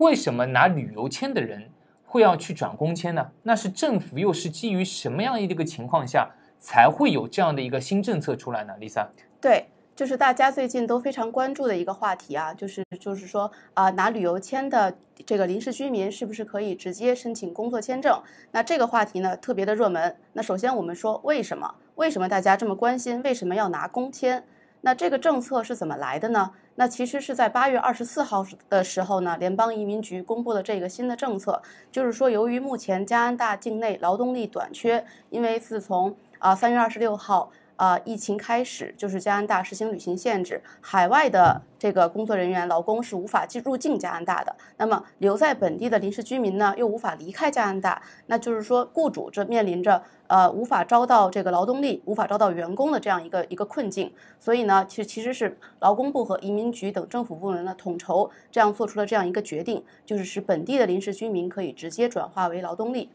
为什么拿旅游签的人会要去转工签呢？那是政府又是基于什么样一个情况下才会有这样的一个新政策出来呢？Lisa，对，就是大家最近都非常关注的一个话题啊，就是就是说啊，拿旅游签的这个临时居民是不是可以直接申请工作签证？那这个话题呢特别的热门。那首先我们说为什么？为什么大家这么关心？为什么要拿工签？那这个政策是怎么来的呢？那其实是在八月二十四号的时候呢，联邦移民局公布了这个新的政策，就是说，由于目前加拿大境内劳动力短缺，因为自从啊三月二十六号。啊，疫情开始就是加拿大实行旅行限制，海外的这个工作人员劳工是无法进入境加拿大的。那么留在本地的临时居民呢，又无法离开加拿大，那就是说雇主这面临着呃无法招到这个劳动力，无法招到员工的这样一个一个困境。所以呢，其实其实是劳工部和移民局等政府部门呢统筹，这样做出了这样一个决定，就是使本地的临时居民可以直接转化为劳动力。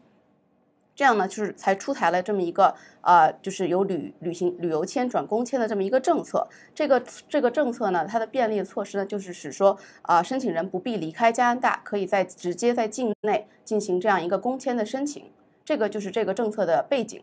这样呢，就是才出台了这么一个啊，就是由旅旅行旅游签转工签的这么一个政策。这个这个政策呢，它的便利措施呢，就是使说啊，申请人不必离开加拿大，可以在直接在境内进行这样一个工签的申请。这个就是这个政策的背景。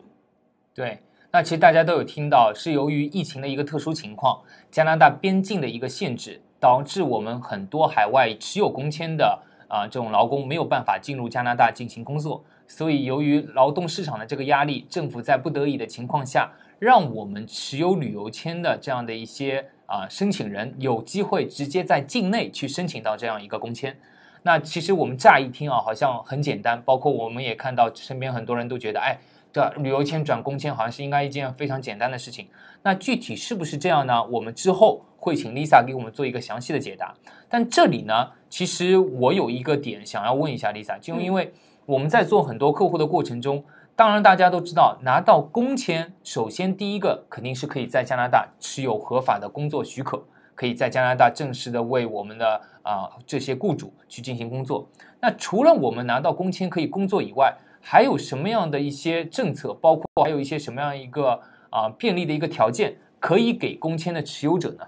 对，那其实大家都有听到，是由于疫情的一个特殊情况，加拿大边境的一个限制，导致我们很多海外持有工签的啊这种劳工没有办法进入加拿大进行工作。所以，由于劳动市场的这个压力，政府在不得已的情况下，让我们持有旅游签的这样的一些啊申请人有机会直接在境内去申请到这样一个工签。那其实我们乍一听啊，好像很简单，包括我们也看到身边很多人都觉得，哎，这旅游签转工签好像是应该一件非常简单的事情。那具体是不是这样呢？我们之后会请 Lisa 给我们做一个详细的解答。但这里呢，其实我有一个点想要问一下 Lisa，就因为。我们在做很多客户的过程中，当然大家都知道，拿到工签，首先第一个肯定是可以在加拿大持有合法的工作许可，可以在加拿大正式的为我们的啊这些雇主去进行工作。那除了我们拿到工签可以工作以外，还有什么样的一些政策，包括还有一些什么样一个啊便利的一个条件，可以给工签的持有者呢？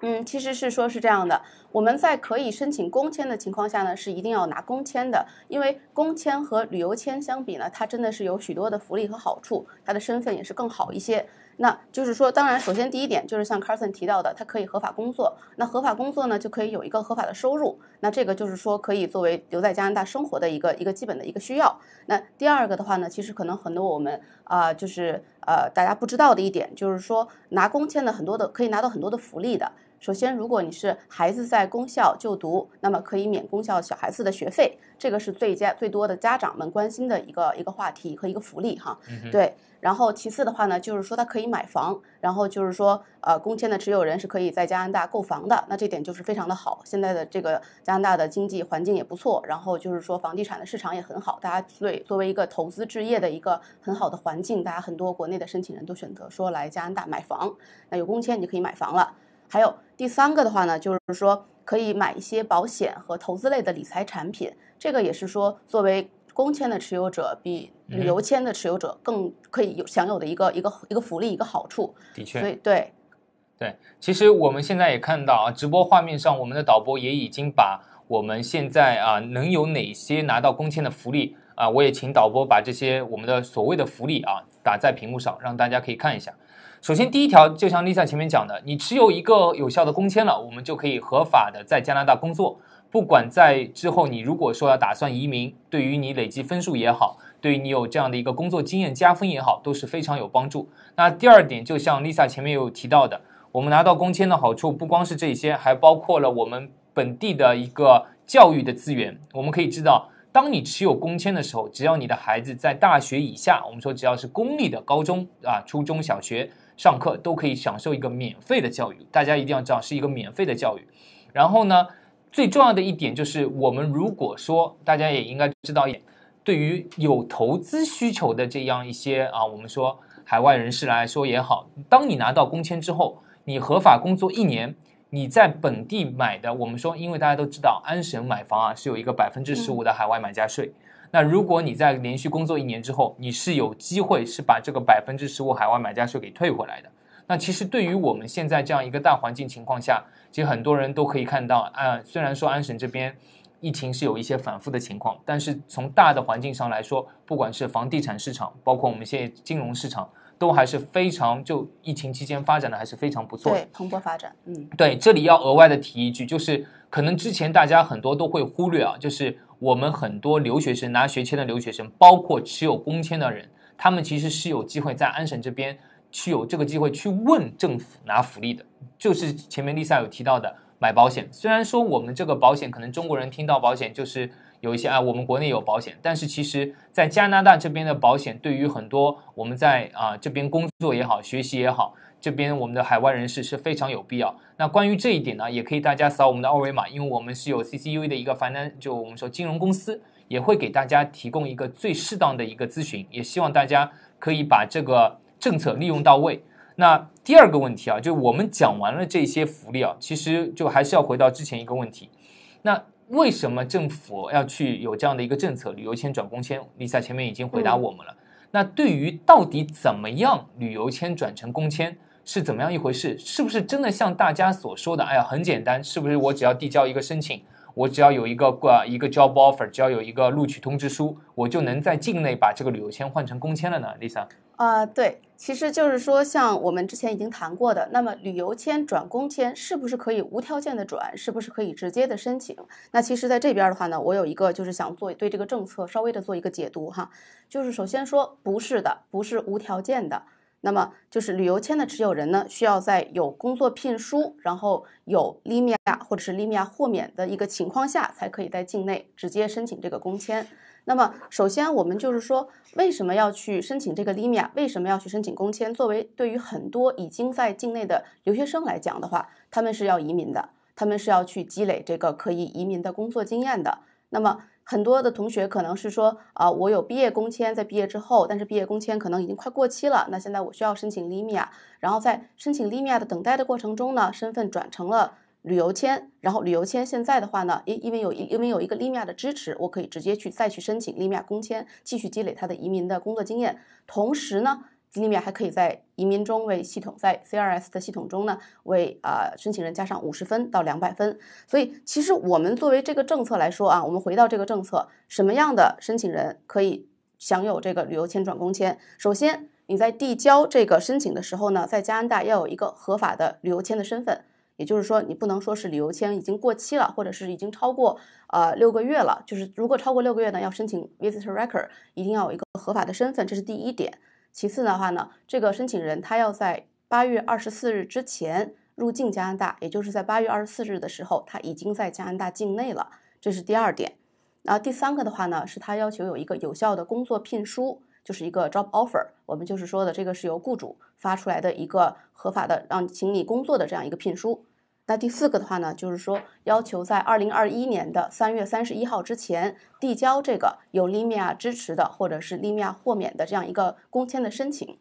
嗯，其实是说是这样的。我们在可以申请工签的情况下呢，是一定要拿工签的，因为工签和旅游签相比呢，它真的是有许多的福利和好处，它的身份也是更好一些。那就是说，当然，首先第一点就是像 Carson 提到的，它可以合法工作，那合法工作呢，就可以有一个合法的收入，那这个就是说可以作为留在加拿大生活的一个一个基本的一个需要。那第二个的话呢，其实可能很多我们啊，就是呃，大家不知道的一点就是说，拿工签的很多的可以拿到很多的福利的。首先，如果你是孩子在公校就读，那么可以免公校小孩子的学费，这个是最佳最多的家长们关心的一个一个话题和一个福利哈。对，然后其次的话呢，就是说他可以买房，然后就是说呃，公签的持有人是可以在加拿大购房的，那这点就是非常的好。现在的这个加拿大的经济环境也不错，然后就是说房地产的市场也很好，大家对作为一个投资置业的一个很好的环境，大家很多国内的申请人都选择说来加拿大买房，那有公签你就可以买房了。还有第三个的话呢，就是说可以买一些保险和投资类的理财产品，这个也是说作为公签的持有者，比旅游签的持有者更可以有享有的一个一个一个福利一个好处。的确，所以对，对，其实我们现在也看到啊，直播画面上我们的导播也已经把我们现在啊能有哪些拿到公签的福利啊，我也请导播把这些我们的所谓的福利啊打在屏幕上，让大家可以看一下。首先，第一条就像 Lisa 前面讲的，你持有一个有效的工签了，我们就可以合法的在加拿大工作。不管在之后，你如果说要打算移民，对于你累积分数也好，对于你有这样的一个工作经验加分也好，都是非常有帮助。那第二点，就像 Lisa 前面有提到的，我们拿到工签的好处不光是这些，还包括了我们本地的一个教育的资源。我们可以知道，当你持有工签的时候，只要你的孩子在大学以下，我们说只要是公立的高中啊、初中小学。上课都可以享受一个免费的教育，大家一定要知道是一个免费的教育。然后呢，最重要的一点就是，我们如果说大家也应该知道，对于有投资需求的这样一些啊，我们说海外人士来说也好，当你拿到工签之后，你合法工作一年，你在本地买的，我们说，因为大家都知道，安省买房啊是有一个百分之十五的海外买家税。那如果你在连续工作一年之后，你是有机会是把这个百分之十五海外买家税给退回来的。那其实对于我们现在这样一个大环境情况下，其实很多人都可以看到，啊，虽然说安省这边疫情是有一些反复的情况，但是从大的环境上来说，不管是房地产市场，包括我们现在金融市场，都还是非常就疫情期间发展的还是非常不错，对，蓬勃发展。嗯，对，这里要额外的提一句，就是可能之前大家很多都会忽略啊，就是。我们很多留学生拿学签的留学生，包括持有工签的人，他们其实是有机会在安省这边去有这个机会去问政府拿福利的，就是前面丽萨有提到的买保险。虽然说我们这个保险，可能中国人听到保险就是有一些啊，我们国内有保险，但是其实，在加拿大这边的保险，对于很多我们在啊这边工作也好，学习也好。这边我们的海外人士是非常有必要。那关于这一点呢，也可以大家扫我们的二维码，因为我们是有 c c u 的一个繁担，就我们说金融公司也会给大家提供一个最适当的一个咨询。也希望大家可以把这个政策利用到位。那第二个问题啊，就我们讲完了这些福利啊，其实就还是要回到之前一个问题。那为什么政府要去有这样的一个政策？旅游签转工签，Lisa 前面已经回答我们了。那对于到底怎么样旅游签转成工签？是怎么样一回事？是不是真的像大家所说的？哎呀，很简单，是不是？我只要递交一个申请，我只要有一个过，一个 job offer，只要有一个录取通知书，我就能在境内把这个旅游签换成工签了呢？Lisa 啊，对，其实就是说，像我们之前已经谈过的，那么旅游签转工签是不是可以无条件的转？是不是可以直接的申请？那其实，在这边的话呢，我有一个就是想做对这个政策稍微的做一个解读哈，就是首先说，不是的，不是无条件的。那么就是旅游签的持有人呢，需要在有工作聘书，然后有利比亚或者是利比亚豁免的一个情况下，才可以在境内直接申请这个工签。那么首先我们就是说，为什么要去申请这个利比亚？为什么要去申请工签？作为对于很多已经在境内的留学生来讲的话，他们是要移民的，他们是要去积累这个可以移民的工作经验的。那么。很多的同学可能是说啊，我有毕业工签，在毕业之后，但是毕业工签可能已经快过期了。那现在我需要申请 Lima，然后在申请 Lima 的等待的过程中呢，身份转成了旅游签。然后旅游签现在的话呢，因因为有因为有一个 Lima 的支持，我可以直接去再去申请 Lima 工签，继续积累他的移民的工作经验。同时呢。这里面还可以在移民中为系统，在 CRS 的系统中呢为啊申请人加上五十分到两百分。所以其实我们作为这个政策来说啊，我们回到这个政策，什么样的申请人可以享有这个旅游签转工签？首先你在递交这个申请的时候呢，在加拿大要有一个合法的旅游签的身份，也就是说你不能说是旅游签已经过期了，或者是已经超过呃六个月了。就是如果超过六个月呢，要申请 visitor record，一定要有一个合法的身份，这是第一点。其次的话呢，这个申请人他要在八月二十四日之前入境加拿大，也就是在八月二十四日的时候，他已经在加拿大境内了，这是第二点。那第三个的话呢，是他要求有一个有效的工作聘书，就是一个 job offer，我们就是说的这个是由雇主发出来的一个合法的让请你工作的这样一个聘书。那第四个的话呢，就是说要求在二零二一年的三月三十一号之前递交这个有利比亚支持的或者是利比亚豁免的这样一个公签的申请。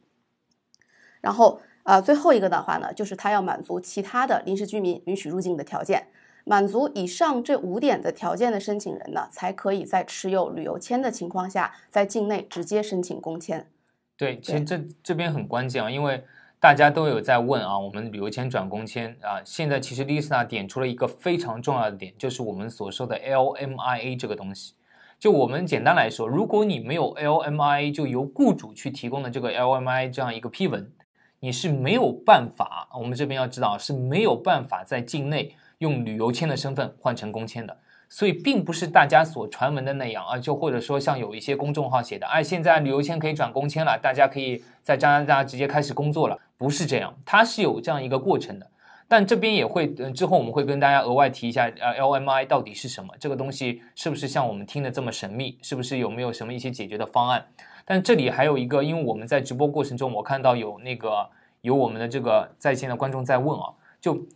然后，呃，最后一个的话呢，就是他要满足其他的临时居民允许入境的条件，满足以上这五点的条件的申请人呢，才可以在持有旅游签的情况下，在境内直接申请公签。对，其实这这边很关键啊，因为。大家都有在问啊，我们旅游签转工签啊，现在其实丽 s 娜点出了一个非常重要的点，就是我们所说的 L M I A 这个东西。就我们简单来说，如果你没有 L M I A，就由雇主去提供的这个 L M I a 这样一个批文，你是没有办法，我们这边要知道是没有办法在境内用旅游签的身份换成工签的。所以并不是大家所传闻的那样啊，就或者说像有一些公众号写的，哎，现在旅游签可以转工签了，大家可以在加拿大直接开始工作了，不是这样，它是有这样一个过程的。但这边也会，嗯，之后我们会跟大家额外提一下，呃，LMI 到底是什么，这个东西是不是像我们听的这么神秘，是不是有没有什么一些解决的方案？但这里还有一个，因为我们在直播过程中，我看到有那个有我们的这个在线的观众在问啊，就。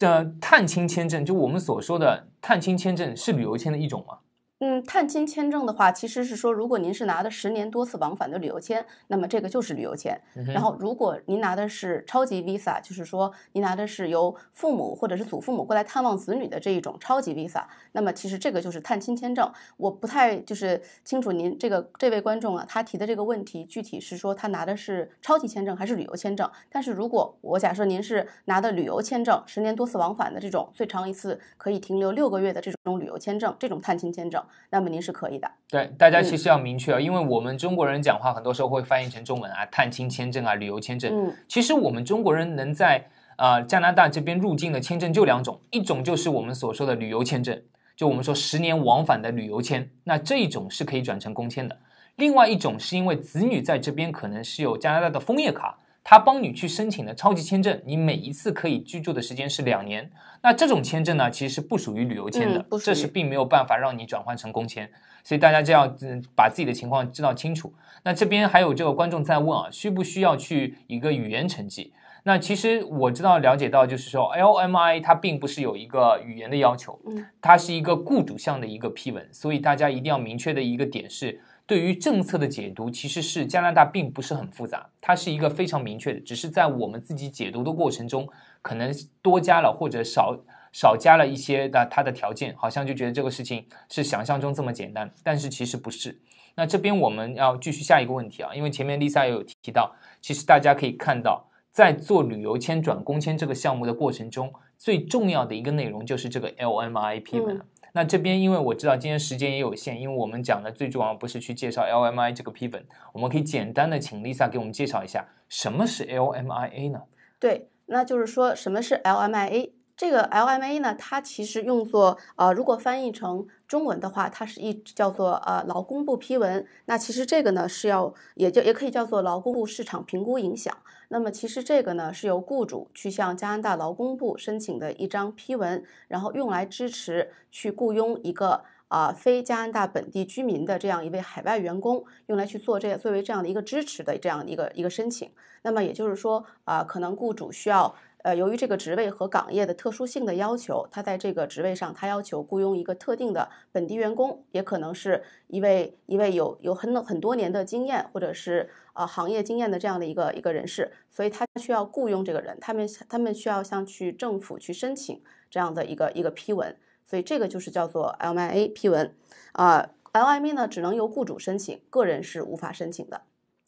的探亲签证，就我们所说的探亲签证，是旅游签的一种吗？嗯，探亲签证的话，其实是说，如果您是拿的十年多次往返的旅游签，那么这个就是旅游签。然后，如果您拿的是超级 visa，就是说您拿的是由父母或者是祖父母过来探望子女的这一种超级 visa，那么其实这个就是探亲签证。我不太就是清楚您这个这位观众啊，他提的这个问题具体是说他拿的是超级签证还是旅游签证。但是如果我假设您是拿的旅游签证，十年多次往返的这种最长一次可以停留六个月的这种旅游签证，这种探亲签证。那么您是可以的。对，大家其实要明确啊，因为我们中国人讲话很多时候会翻译成中文啊，探亲签证啊，旅游签证。嗯，其实我们中国人能在呃加拿大这边入境的签证就两种，一种就是我们所说的旅游签证，就我们说十年往返的旅游签，那这一种是可以转成工签的。另外一种是因为子女在这边可能是有加拿大的枫叶卡。他帮你去申请的超级签证，你每一次可以居住的时间是两年。那这种签证呢，其实是不属于旅游签的，这是并没有办法让你转换成工签。所以大家就要把自己的情况知道清楚。那这边还有这个观众在问啊，需不需要去一个语言成绩？那其实我知道了解到，就是说 LMI 它并不是有一个语言的要求，它是一个雇主向的一个批文。所以大家一定要明确的一个点是。对于政策的解读，其实是加拿大并不是很复杂，它是一个非常明确的。只是在我们自己解读的过程中，可能多加了或者少少加了一些的它的条件，好像就觉得这个事情是想象中这么简单，但是其实不是。那这边我们要继续下一个问题啊，因为前面 l i Lisa 也有提到，其实大家可以看到，在做旅游签转工签这个项目的过程中，最重要的一个内容就是这个 l m i P 了。那这边因为我知道今天时间也有限，因为我们讲的最重要不是去介绍 LMI 这个批粉，我们可以简单的请 Lisa 给我们介绍一下什么是 LMIa 呢？对，那就是说什么是 LMIa？这个 LMA 呢？它其实用作啊，如果翻译成。中文的话，它是一叫做呃劳工部批文。那其实这个呢是要，也就也可以叫做劳工部市场评估影响。那么其实这个呢是由雇主去向加拿大劳工部申请的一张批文，然后用来支持去雇佣一个啊非加拿大本地居民的这样一位海外员工，用来去做这作为这样的一个支持的这样的一个一个申请。那么也就是说啊，可能雇主需要。呃，由于这个职位和岗业的特殊性的要求，他在这个职位上，他要求雇佣一个特定的本地员工，也可能是一位一位有有很很多年的经验，或者是呃行业经验的这样的一个一个人士，所以他需要雇佣这个人，他们他们需要向去政府去申请这样的一个一个批文，所以这个就是叫做 LMA 批文啊，LMA 呢只能由雇主申请，个人是无法申请的。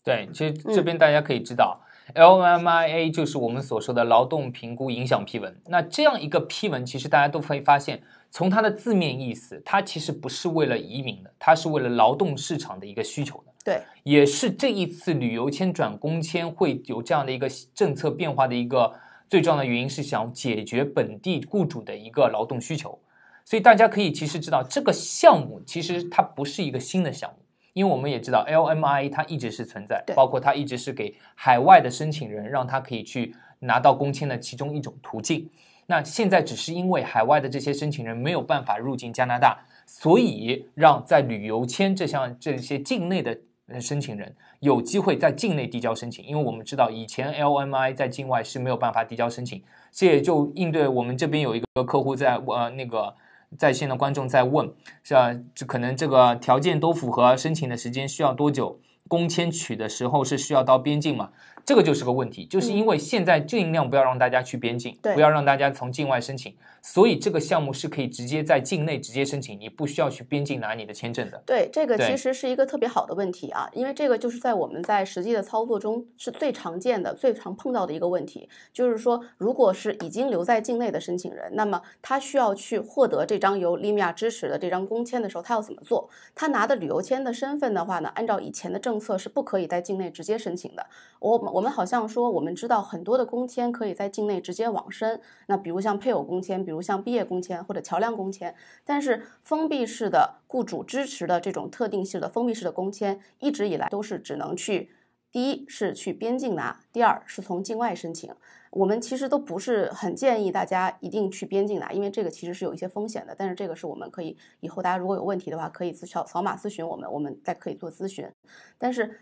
对，其实这边大家可以知道。L M I A 就是我们所说的劳动评估影响批文。那这样一个批文，其实大家都会发现，从它的字面意思，它其实不是为了移民的，它是为了劳动市场的一个需求的。对，也是这一次旅游签转工签会有这样的一个政策变化的一个最重要的原因，是想解决本地雇主的一个劳动需求。所以大家可以其实知道，这个项目其实它不是一个新的项目。因为我们也知道，L M I 它一直是存在，包括它一直是给海外的申请人，让他可以去拿到工签的其中一种途径。那现在只是因为海外的这些申请人没有办法入境加拿大，所以让在旅游签这项这些境内的申请人有机会在境内递交申请。因为我们知道以前 L M I 在境外是没有办法递交申请，这也就应对我们这边有一个客户在呃那个。在线的观众在问，是啊，这可能这个条件都符合，申请的时间需要多久？公签取的时候是需要到边境吗？这个就是个问题，就是因为现在尽量不要让大家去边境，不要让大家从境外申请，所以这个项目是可以直接在境内直接申请，你不需要去边境拿你的签证的。对，这个其实是一个特别好的问题啊，因为这个就是在我们在实际的操作中是最常见的、最常碰到的一个问题，就是说，如果是已经留在境内的申请人，那么他需要去获得这张由利米亚支持的这张公签的时候，他要怎么做？他拿的旅游签的身份的话呢，按照以前的政策是不可以在境内直接申请的。我。我们好像说，我们知道很多的工签可以在境内直接网申。那比如像配偶工签，比如像毕业工签或者桥梁工签。但是封闭式的雇主支持的这种特定性的封闭式的工签，一直以来都是只能去第一是去边境拿，第二是从境外申请。我们其实都不是很建议大家一定去边境拿，因为这个其实是有一些风险的。但是这个是我们可以以后大家如果有问题的话，可以扫扫码咨询我们，我们再可以做咨询。但是。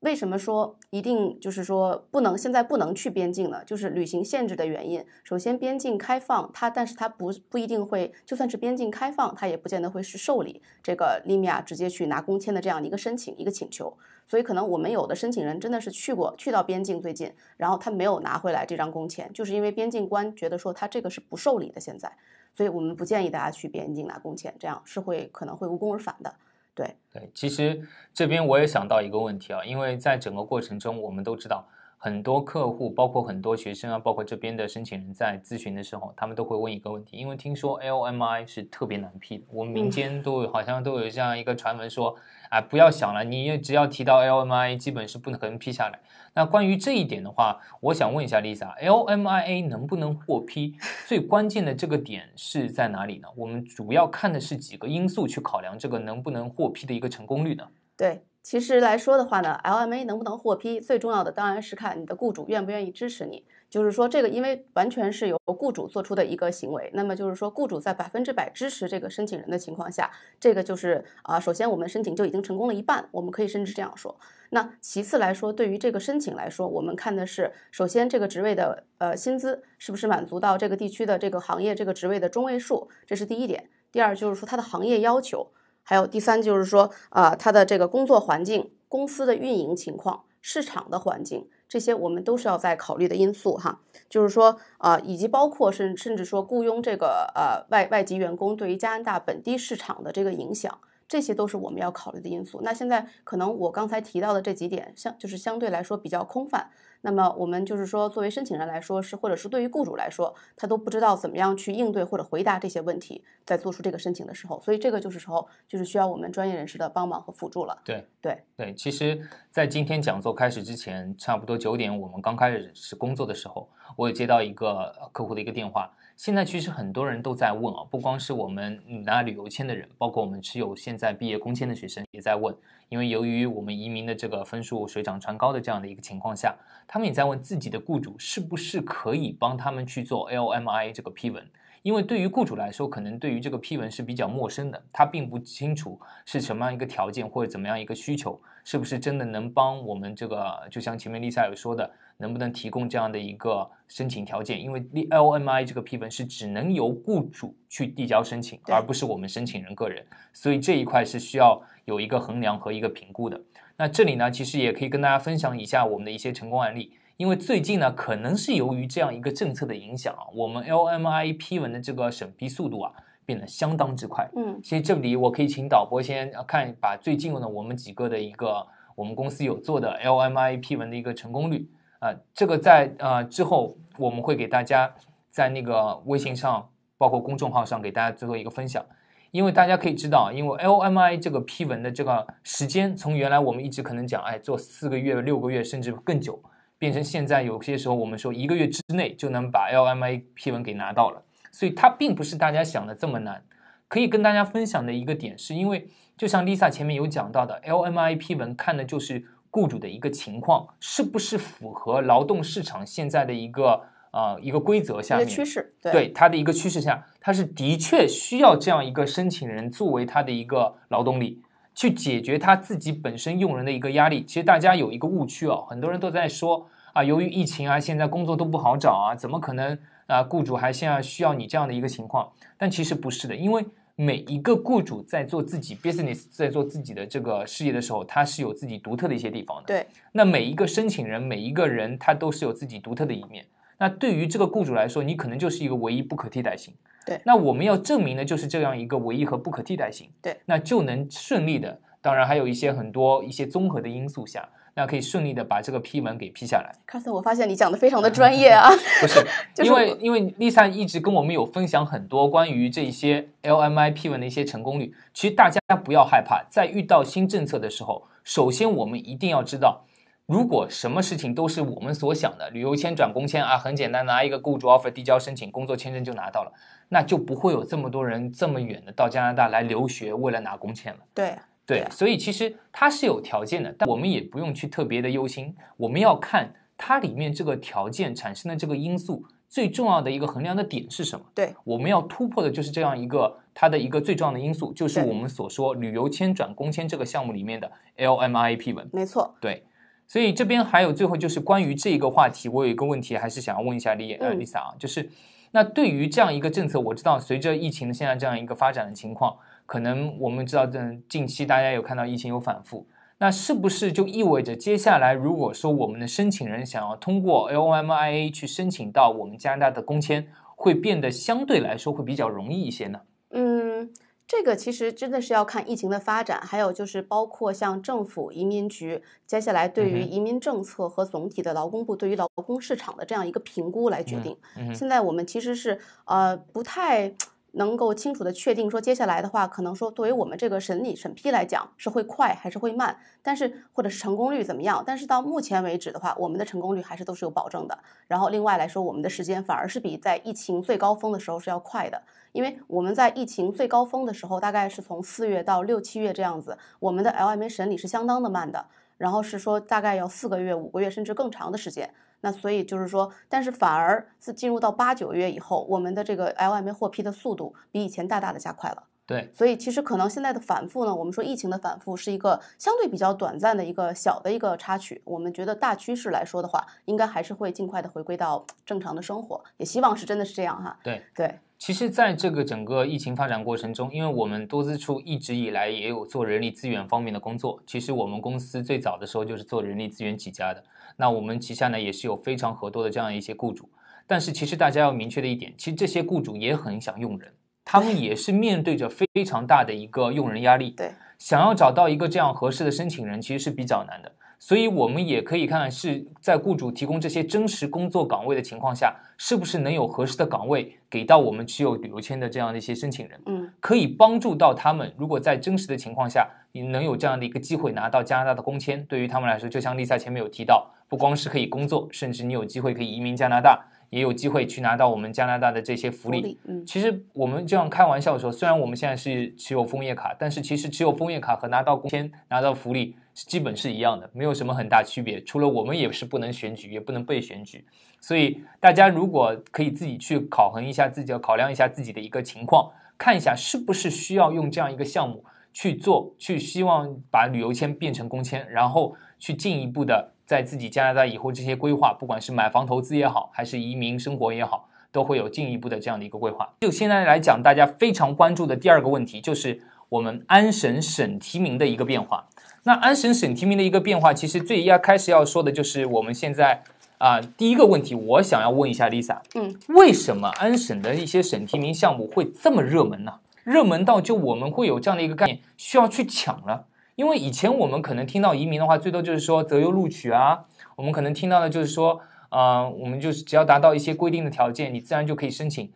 为什么说一定就是说不能现在不能去边境呢？就是旅行限制的原因。首先，边境开放，它但是它不不一定会，就算是边境开放，它也不见得会是受理这个利 i 亚直接去拿工签的这样的一个申请一个请求。所以，可能我们有的申请人真的是去过去到边境最近，然后他没有拿回来这张工签，就是因为边境官觉得说他这个是不受理的。现在，所以我们不建议大家去边境拿工签，这样是会可能会无功而返的。对对，其实这边我也想到一个问题啊，因为在整个过程中，我们都知道很多客户，包括很多学生啊，包括这边的申请人在咨询的时候，他们都会问一个问题，因为听说 LMI 是特别难批的，我们民间都有好像都有这样一个传闻说。啊，不要想了，你只要提到 L M I，基本是不能批下来。那关于这一点的话，我想问一下丽 a l M I A 能不能获批？最关键的这个点是在哪里呢？我们主要看的是几个因素去考量这个能不能获批的一个成功率呢？对，其实来说的话呢，L M A 能不能获批，最重要的当然是看你的雇主愿不愿意支持你。就是说，这个因为完全是由雇主做出的一个行为，那么就是说，雇主在百分之百支持这个申请人的情况下，这个就是啊，首先我们申请就已经成功了一半，我们可以甚至这样说。那其次来说，对于这个申请来说，我们看的是，首先这个职位的呃薪资是不是满足到这个地区的这个行业这个职位的中位数，这是第一点。第二就是说它的行业要求，还有第三就是说啊，它的这个工作环境、公司的运营情况、市场的环境。这些我们都是要在考虑的因素哈，就是说啊，以及包括甚甚至说雇佣这个呃外外籍员工对于加拿大本地市场的这个影响，这些都是我们要考虑的因素。那现在可能我刚才提到的这几点相就是相对来说比较空泛。那么我们就是说，作为申请人来说，是或者是对于雇主来说，他都不知道怎么样去应对或者回答这些问题，在做出这个申请的时候，所以这个就是时候就是需要我们专业人士的帮忙和辅助了。对对对，其实，在今天讲座开始之前，差不多九点，我们刚开始是工作的时候，我也接到一个客户的一个电话。现在其实很多人都在问啊，不光是我们拿旅游签的人，包括我们持有现在毕业工签的学生也在问。因为由于我们移民的这个分数水涨船高的这样的一个情况下，他们也在问自己的雇主是不是可以帮他们去做 LMI 这个批文。因为对于雇主来说，可能对于这个批文是比较陌生的，他并不清楚是什么样一个条件或者怎么样一个需求，是不是真的能帮我们这个。就像前面丽莎有说的。能不能提供这样的一个申请条件？因为 L M I 这个批文是只能由雇主去递交申请，而不是我们申请人个人，所以这一块是需要有一个衡量和一个评估的。那这里呢，其实也可以跟大家分享一下我们的一些成功案例。因为最近呢，可能是由于这样一个政策的影响，啊，我们 L M I 批文的这个审批速度啊变得相当之快。嗯，所以这里我可以请导播先看把最近呢我们几个的一个我们公司有做的 L M I 批文的一个成功率。啊，这个在呃之后我们会给大家在那个微信上，包括公众号上给大家最后一个分享，因为大家可以知道，因为 LMI 这个批文的这个时间，从原来我们一直可能讲哎做四个月、六个月甚至更久，变成现在有些时候我们说一个月之内就能把 LMI 批文给拿到了，所以它并不是大家想的这么难。可以跟大家分享的一个点，是因为就像 Lisa 前面有讲到的，LMI 批文看的就是。雇主的一个情况是不是符合劳动市场现在的一个呃一个规则下面趋势？对它的一个趋势下，他是的确需要这样一个申请人作为他的一个劳动力，去解决他自己本身用人的一个压力。其实大家有一个误区哦，很多人都在说啊，由于疫情啊，现在工作都不好找啊，怎么可能啊？雇主还现在需要你这样的一个情况？但其实不是的，因为。每一个雇主在做自己 business，在做自己的这个事业的时候，他是有自己独特的一些地方的。对，那每一个申请人，每一个人，他都是有自己独特的一面。那对于这个雇主来说，你可能就是一个唯一不可替代性。对，那我们要证明的就是这样一个唯一和不可替代性。对，那就能顺利的。当然，还有一些很多一些综合的因素下。那可以顺利的把这个批文给批下来。卡森，我发现你讲的非常的专业 啊。不是，因为因为丽萨一直跟我们有分享很多关于这些 L M I 批文的一些成功率。其实大家不要害怕，在遇到新政策的时候，首先我们一定要知道，如果什么事情都是我们所想的，旅游签转工签啊，很简单，拿一个雇主 offer 递交申请，工作签证就拿到了，那就不会有这么多人这么远的到加拿大来留学，为了拿工签了。对。对，所以其实它是有条件的，但我们也不用去特别的忧心。我们要看它里面这个条件产生的这个因素最重要的一个衡量的点是什么？对，我们要突破的就是这样一个它的一个最重要的因素，就是我们所说旅游签转公签这个项目里面的 L M I P 文。没错，对。所以这边还有最后就是关于这一个话题，我有一个问题还是想要问一下丽丽萨啊，就是那对于这样一个政策，我知道随着疫情的现在这样一个发展的情况。可能我们知道，这近期大家有看到疫情有反复，那是不是就意味着接下来，如果说我们的申请人想要通过 L O M I A 去申请到我们加拿大的工签，会变得相对来说会比较容易一些呢？嗯，这个其实真的是要看疫情的发展，还有就是包括像政府移民局接下来对于移民政策和总体的劳工部对于劳工市场的这样一个评估来决定。嗯，现在我们其实是呃不太。能够清楚的确定说，接下来的话，可能说作为我们这个审理审批来讲，是会快还是会慢？但是或者是成功率怎么样？但是到目前为止的话，我们的成功率还是都是有保证的。然后另外来说，我们的时间反而是比在疫情最高峰的时候是要快的，因为我们在疫情最高峰的时候，大概是从四月到六七月这样子，我们的 LMA 审理是相当的慢的，然后是说大概要四个月、五个月甚至更长的时间。那所以就是说，但是反而是进入到八九月以后，我们的这个 L M 获批的速度比以前大大的加快了。对，所以其实可能现在的反复呢，我们说疫情的反复是一个相对比较短暂的一个小的一个插曲。我们觉得大趋势来说的话，应该还是会尽快的回归到正常的生活，也希望是真的是这样哈。对对，其实在这个整个疫情发展过程中，因为我们多资处一直以来也有做人力资源方面的工作，其实我们公司最早的时候就是做人力资源起家的。那我们旗下呢也是有非常合作的这样一些雇主，但是其实大家要明确的一点，其实这些雇主也很想用人，他们也是面对着非常大的一个用人压力，对，想要找到一个这样合适的申请人其实是比较难的。所以，我们也可以看看是在雇主提供这些真实工作岗位的情况下，是不是能有合适的岗位给到我们持有旅游签的这样的一些申请人。嗯，可以帮助到他们。如果在真实的情况下，你能有这样的一个机会拿到加拿大的工签，对于他们来说，就像丽萨前面有提到，不光是可以工作，甚至你有机会可以移民加拿大，也有机会去拿到我们加拿大的这些福利。嗯，其实我们这样开玩笑说，虽然我们现在是持有枫叶卡，但是其实持有枫叶卡和拿到工签、拿到福利。基本是一样的，没有什么很大区别，除了我们也是不能选举，也不能被选举。所以大家如果可以自己去考核一下自己，考量一下自己的一个情况，看一下是不是需要用这样一个项目去做，去希望把旅游签变成工签，然后去进一步的在自己加拿大以后这些规划，不管是买房投资也好，还是移民生活也好，都会有进一步的这样的一个规划。就现在来讲，大家非常关注的第二个问题就是。我们安省省提名的一个变化，那安省省提名的一个变化，其实最要开始要说的就是我们现在啊第一个问题，我想要问一下 Lisa，嗯，为什么安省的一些省提名项目会这么热门呢？热门到就我们会有这样的一个概念，需要去抢了。因为以前我们可能听到移民的话，最多就是说择优录取啊，我们可能听到的就是说啊，我们就是只要达到一些规定的条件，你自然就可以申请。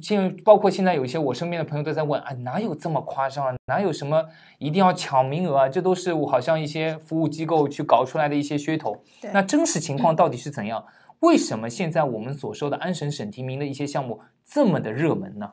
现包括现在有一些我身边的朋友都在问啊，哪有这么夸张啊？哪有什么一定要抢名额啊？这都是我好像一些服务机构去搞出来的一些噱头。那真实情况到底是怎样？为什么现在我们所说的安省省提名的一些项目这么的热门呢？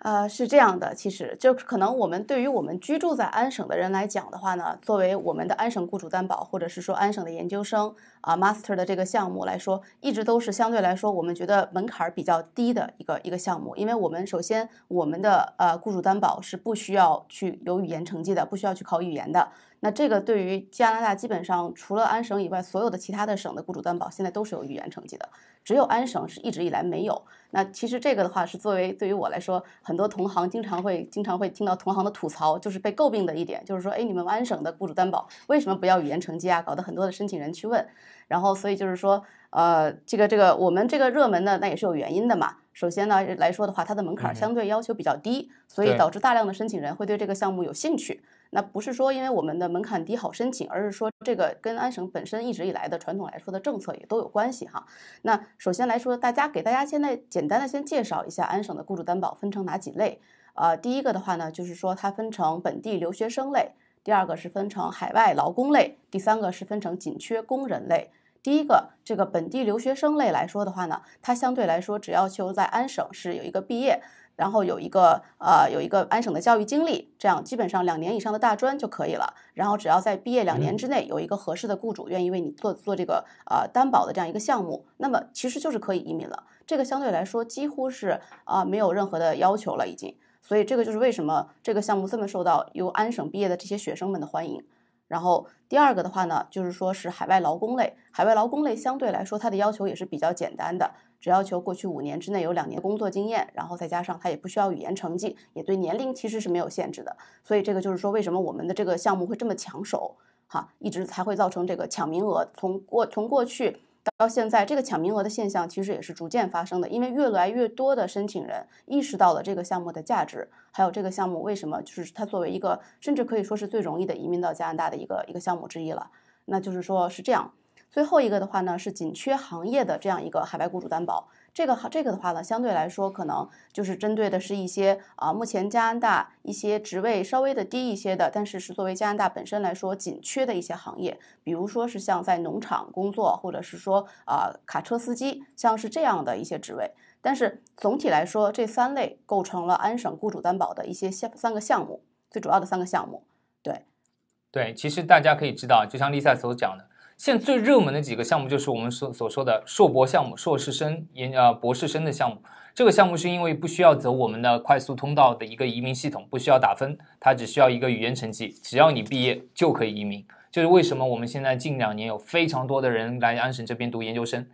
呃，是这样的，其实就可能我们对于我们居住在安省的人来讲的话呢，作为我们的安省雇主担保，或者是说安省的研究生啊，master 的这个项目来说，一直都是相对来说我们觉得门槛比较低的一个一个项目，因为我们首先我们的呃雇主担保是不需要去有语言成绩的，不需要去考语言的。那这个对于加拿大基本上除了安省以外，所有的其他的省的雇主担保现在都是有语言成绩的，只有安省是一直以来没有。那其实这个的话是作为对于我来说，很多同行经常会经常会听到同行的吐槽，就是被诟病的一点，就是说，哎，你们安省的雇主担保为什么不要语言成绩啊？搞得很多的申请人去问。然后所以就是说，呃，这个这个我们这个热门的那也是有原因的嘛。首先呢来说的话，它的门槛相对要求比较低，所以导致大量的申请人会对这个项目有兴趣。那不是说因为我们的门槛低好申请，而是说这个跟安省本身一直以来的传统来说的政策也都有关系哈。那首先来说，大家给大家现在简单的先介绍一下安省的雇主担保分成哪几类。呃，第一个的话呢，就是说它分成本地留学生类；第二个是分成海外劳工类；第三个是分成紧缺工人类。第一个这个本地留学生类来说的话呢，它相对来说只要求在安省是有一个毕业。然后有一个呃有一个安省的教育经历，这样基本上两年以上的大专就可以了。然后只要在毕业两年之内有一个合适的雇主愿意为你做做这个呃担保的这样一个项目，那么其实就是可以移民了。这个相对来说几乎是啊没有任何的要求了已经。所以这个就是为什么这个项目这么受到由安省毕业的这些学生们的欢迎。然后第二个的话呢，就是说是海外劳工类。海外劳工类相对来说，它的要求也是比较简单的，只要求过去五年之内有两年工作经验，然后再加上它也不需要语言成绩，也对年龄其实是没有限制的。所以这个就是说，为什么我们的这个项目会这么抢手，哈，一直才会造成这个抢名额。从过从过去到现在，这个抢名额的现象其实也是逐渐发生的，因为越来越多的申请人意识到了这个项目的价值。还有这个项目为什么就是它作为一个甚至可以说是最容易的移民到加拿大的一个一个项目之一了？那就是说是这样。最后一个的话呢是紧缺行业的这样一个海外雇主担保。这个好，这个的话呢，相对来说可能就是针对的是一些啊，目前加拿大一些职位稍微的低一些的，但是是作为加拿大本身来说紧缺的一些行业，比如说是像在农场工作，或者是说啊卡车司机，像是这样的一些职位。但是总体来说，这三类构成了安省雇主担保的一些项三个项目，最主要的三个项目。对，对，其实大家可以知道，就像 Lisa 所讲的。现在最热门的几个项目就是我们所所说的硕博项目，硕士生研呃博士生的项目。这个项目是因为不需要走我们的快速通道的一个移民系统，不需要打分，它只需要一个语言成绩，只要你毕业就可以移民。就是为什么我们现在近两年有非常多的人来安省这边读研究生。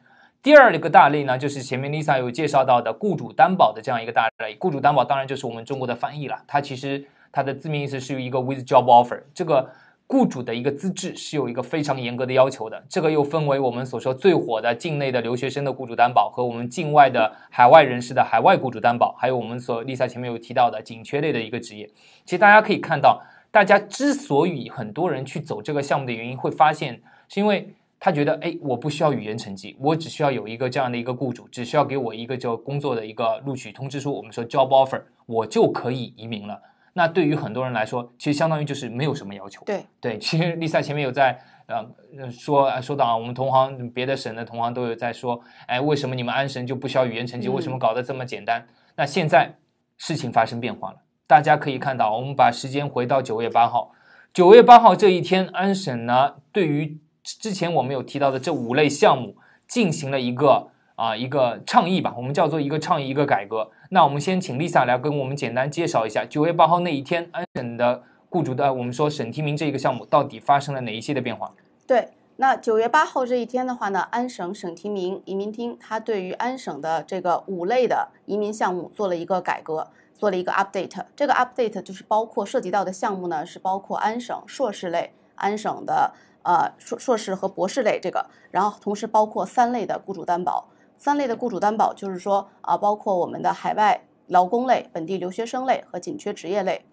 第二个大类呢，就是前面 Lisa 有介绍到的雇主担保的这样一个大类。雇主担保当然就是我们中国的翻译了，它其实它的字面意思是一个 with job offer 这个。雇主的一个资质是有一个非常严格的要求的，这个又分为我们所说最火的境内的留学生的雇主担保和我们境外的海外人士的海外雇主担保，还有我们所丽萨前面有提到的紧缺类的一个职业。其实大家可以看到，大家之所以很多人去走这个项目的原因，会发现是因为他觉得，哎，我不需要语言成绩，我只需要有一个这样的一个雇主，只需要给我一个叫工作的一个录取通知书，我们说 job offer，我就可以移民了。那对于很多人来说，其实相当于就是没有什么要求。对对，其实丽萨前面有在呃说说到啊，我们同行别的省的同行都有在说，哎，为什么你们安省就不需要语言成绩？为什么搞得这么简单？那现在事情发生变化了，大家可以看到，我们把时间回到九月八号，九月八号这一天，安省呢对于之前我们有提到的这五类项目进行了一个啊一个倡议吧，我们叫做一个倡议一个改革。那我们先请 Lisa 来跟我们简单介绍一下九月八号那一天安省的雇主的我们说省提名这一个项目到底发生了哪一些的变化？对，那九月八号这一天的话呢，安省省提名移民厅它对于安省的这个五类的移民项目做了一个改革，做了一个 update。这个 update 就是包括涉及到的项目呢，是包括安省硕士类、安省的呃硕硕士和博士类这个，然后同时包括三类的雇主担保。三类的雇主担保，就是说啊，包括我们的海外劳工类、本地留学生类和紧缺职业类，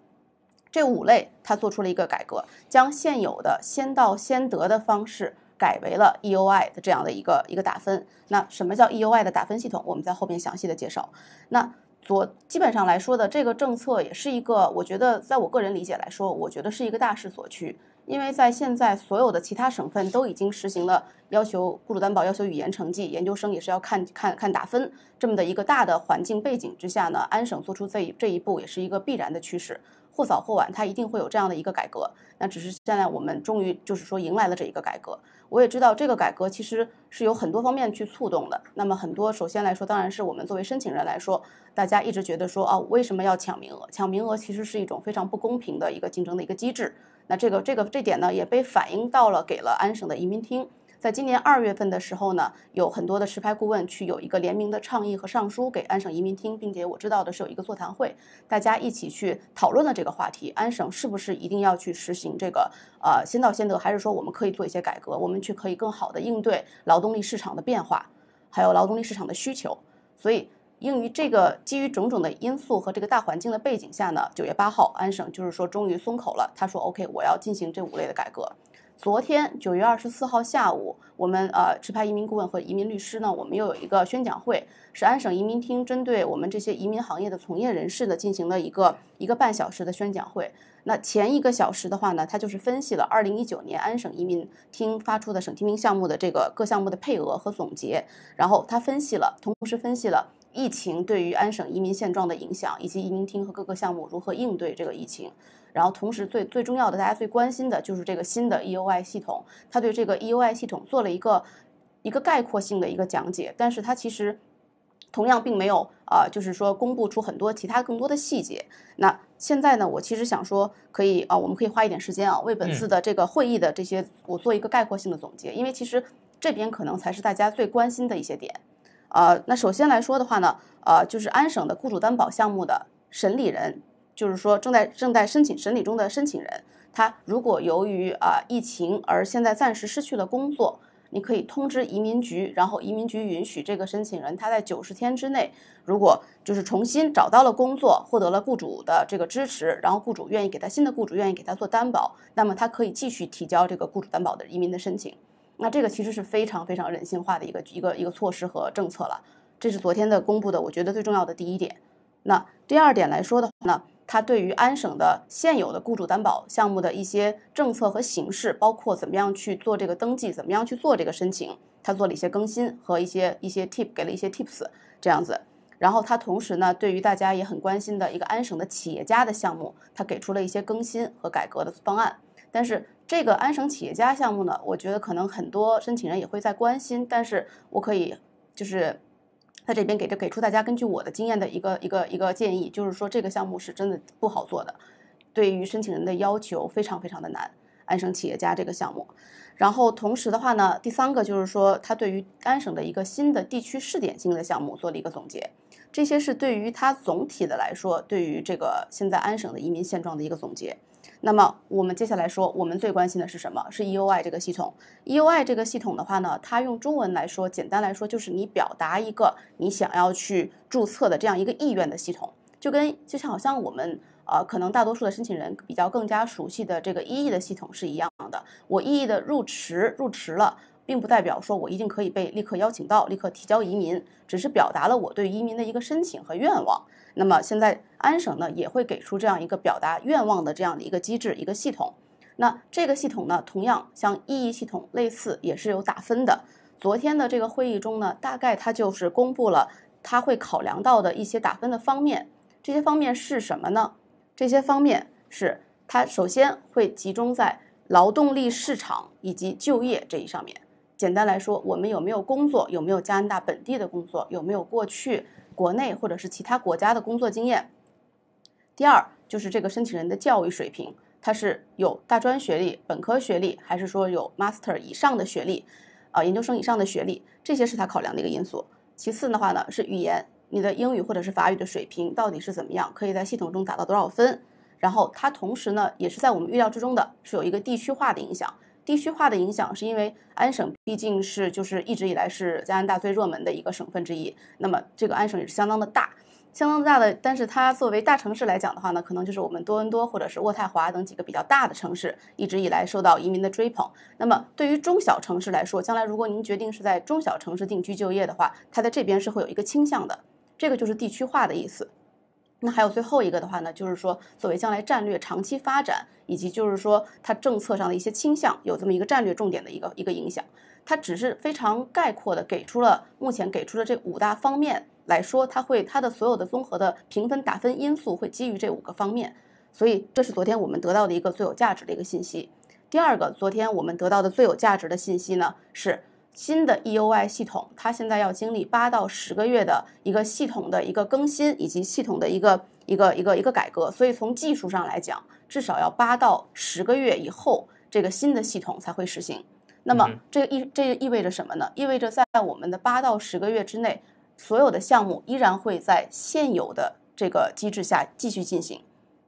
这五类它做出了一个改革，将现有的先到先得的方式改为了 E O I 的这样的一个一个打分。那什么叫 E O I 的打分系统？我们在后面详细的介绍。那昨基本上来说的这个政策也是一个，我觉得在我个人理解来说，我觉得是一个大势所趋。因为在现在所有的其他省份都已经实行了要求雇主担保、要求语言成绩，研究生也是要看看看打分这么的一个大的环境背景之下呢，安省做出这这一步也是一个必然的趋势，或早或晚，它一定会有这样的一个改革。那只是现在我们终于就是说迎来了这一个改革，我也知道这个改革其实是有很多方面去触动的。那么很多首先来说，当然是我们作为申请人来说，大家一直觉得说啊，为什么要抢名额？抢名额其实是一种非常不公平的一个竞争的一个机制。那这个这个这点呢，也被反映到了给了安省的移民厅。在今年二月份的时候呢，有很多的持牌顾问去有一个联名的倡议和上书给安省移民厅，并且我知道的是有一个座谈会，大家一起去讨论了这个话题：安省是不是一定要去实行这个呃先到先得，还是说我们可以做一些改革，我们去可以更好的应对劳动力市场的变化，还有劳动力市场的需求。所以。应于这个基于种种的因素和这个大环境的背景下呢，九月八号，安省就是说终于松口了。他说：“OK，我要进行这五类的改革。”昨天九月二十四号下午，我们呃持牌移民顾问和移民律师呢，我们又有一个宣讲会，是安省移民厅针对我们这些移民行业的从业人士的进行了一个一个半小时的宣讲会。那前一个小时的话呢，他就是分析了二零一九年安省移民厅发出的省提名项目的这个各项目的配额和总结，然后他分析了，同时分析了。疫情对于安省移民现状的影响，以及移民厅和各个项目如何应对这个疫情。然后，同时最最重要的，大家最关心的就是这个新的 e o i 系统。他对这个 e o i 系统做了一个一个概括性的一个讲解，但是他其实同样并没有啊，就是说公布出很多其他更多的细节。那现在呢，我其实想说，可以啊，我们可以花一点时间啊，为本次的这个会议的这些我做一个概括性的总结，因为其实这边可能才是大家最关心的一些点。呃，那首先来说的话呢，呃，就是安省的雇主担保项目的审理人，就是说正在正在申请审理中的申请人，他如果由于啊疫情而现在暂时失去了工作，你可以通知移民局，然后移民局允许这个申请人他在九十天之内，如果就是重新找到了工作，获得了雇主的这个支持，然后雇主愿意给他新的雇主愿意给他做担保，那么他可以继续提交这个雇主担保的移民的申请。那这个其实是非常非常人性化的一个一个一个措施和政策了，这是昨天的公布的，我觉得最重要的第一点。那第二点来说的，话呢，它对于安省的现有的雇主担保项目的一些政策和形式，包括怎么样去做这个登记，怎么样去做这个申请，它做了一些更新和一些一些 tip，给了一些 tips 这样子。然后它同时呢，对于大家也很关心的一个安省的企业家的项目，它给出了一些更新和改革的方案，但是。这个安省企业家项目呢，我觉得可能很多申请人也会在关心，但是我可以，就是在这边给这给出大家根据我的经验的一个一个一个建议，就是说这个项目是真的不好做的，对于申请人的要求非常非常的难，安省企业家这个项目。然后同时的话呢，第三个就是说，他对于安省的一个新的地区试点性的项目做了一个总结，这些是对于他总体的来说，对于这个现在安省的移民现状的一个总结。那么我们接下来说，我们最关心的是什么？是 e u i 这个系统。e u i 这个系统的话呢，它用中文来说，简单来说就是你表达一个你想要去注册的这样一个意愿的系统，就跟就像好像我们呃可能大多数的申请人比较更加熟悉的这个 EE 的系统是一样的。我 EE 的入池入池了，并不代表说我一定可以被立刻邀请到立刻提交移民，只是表达了我对移民的一个申请和愿望。那么现在安省呢也会给出这样一个表达愿望的这样的一个机制一个系统，那这个系统呢同样像意义系统类似也是有打分的。昨天的这个会议中呢，大概它就是公布了它会考量到的一些打分的方面，这些方面是什么呢？这些方面是它首先会集中在劳动力市场以及就业这一上面。简单来说，我们有没有工作，有没有加拿大本地的工作，有没有过去。国内或者是其他国家的工作经验，第二就是这个申请人的教育水平，他是有大专学历、本科学历，还是说有 master 以上的学历，啊，研究生以上的学历，这些是他考量的一个因素。其次的话呢，是语言，你的英语或者是法语的水平到底是怎么样，可以在系统中打到多少分。然后它同时呢，也是在我们预料之中的是有一个地区化的影响。地区化的影响是因为安省毕竟是就是一直以来是加拿大最热门的一个省份之一，那么这个安省也是相当的大，相当大的，但是它作为大城市来讲的话呢，可能就是我们多伦多或者是渥太华等几个比较大的城市一直以来受到移民的追捧。那么对于中小城市来说，将来如果您决定是在中小城市定居就业的话，它在这边是会有一个倾向的，这个就是地区化的意思。那还有最后一个的话呢，就是说作为将来战略长期发展，以及就是说它政策上的一些倾向，有这么一个战略重点的一个一个影响。它只是非常概括的给出了目前给出的这五大方面来说，它会它的所有的综合的评分打分因素会基于这五个方面。所以这是昨天我们得到的一个最有价值的一个信息。第二个，昨天我们得到的最有价值的信息呢是。新的 EUI 系统，它现在要经历八到十个月的一个系统的一个更新，以及系统的一个一个一个一个改革。所以从技术上来讲，至少要八到十个月以后，这个新的系统才会实行。那么这意这意味着什么呢？意味着在在我们的八到十个月之内，所有的项目依然会在现有的这个机制下继续进行。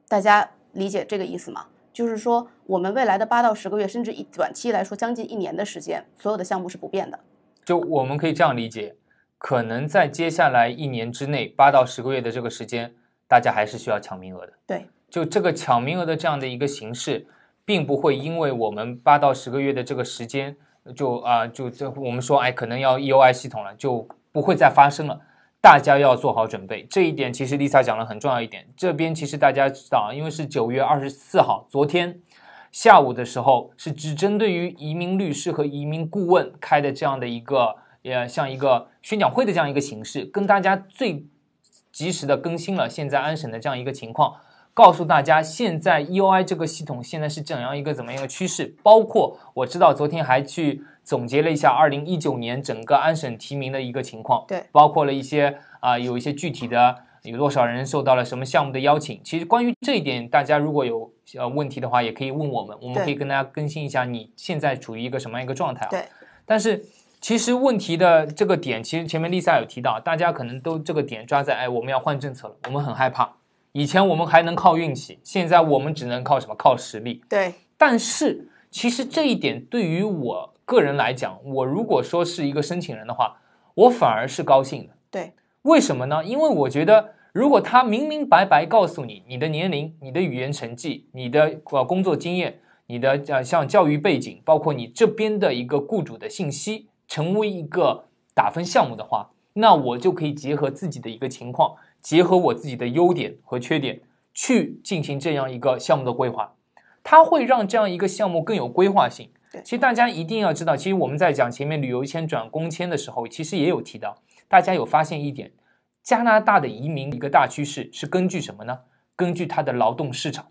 大家理解这个意思吗？就是说。我们未来的八到十个月，甚至一短期来说将近一年的时间，所有的项目是不变的。就我们可以这样理解，可能在接下来一年之内，八到十个月的这个时间，大家还是需要抢名额的。对，就这个抢名额的这样的一个形式，并不会因为我们八到十个月的这个时间，就啊就这我们说哎，可能要 e o i 系统了，就不会再发生了。大家要做好准备。这一点其实 Lisa 讲了很重要一点。这边其实大家知道啊，因为是九月二十四号，昨天。下午的时候是只针对于移民律师和移民顾问开的这样的一个，呃，像一个宣讲会的这样一个形式，跟大家最及时的更新了现在安审的这样一个情况，告诉大家现在 E O I 这个系统现在是怎样一个怎么样的趋势，包括我知道昨天还去总结了一下二零一九年整个安审提名的一个情况，对，包括了一些啊有一些具体的。有多少人受到了什么项目的邀请？其实关于这一点，大家如果有呃问题的话，也可以问我们，我们可以跟大家更新一下你现在处于一个什么样一个状态啊？对。但是其实问题的这个点，其实前面丽萨有提到，大家可能都这个点抓在，哎，我们要换政策了，我们很害怕。以前我们还能靠运气，现在我们只能靠什么？靠实力。对。但是其实这一点对于我个人来讲，我如果说是一个申请人的话，我反而是高兴的。对。为什么呢？因为我觉得。如果他明明白白告诉你你的年龄、你的语言成绩、你的呃工作经验、你的呃像教育背景，包括你这边的一个雇主的信息，成为一个打分项目的话，那我就可以结合自己的一个情况，结合我自己的优点和缺点去进行这样一个项目的规划，它会让这样一个项目更有规划性。对，其实大家一定要知道，其实我们在讲前面旅游签转工签的时候，其实也有提到，大家有发现一点。加拿大的移民一个大趋势是根据什么呢？根据它的劳动市场。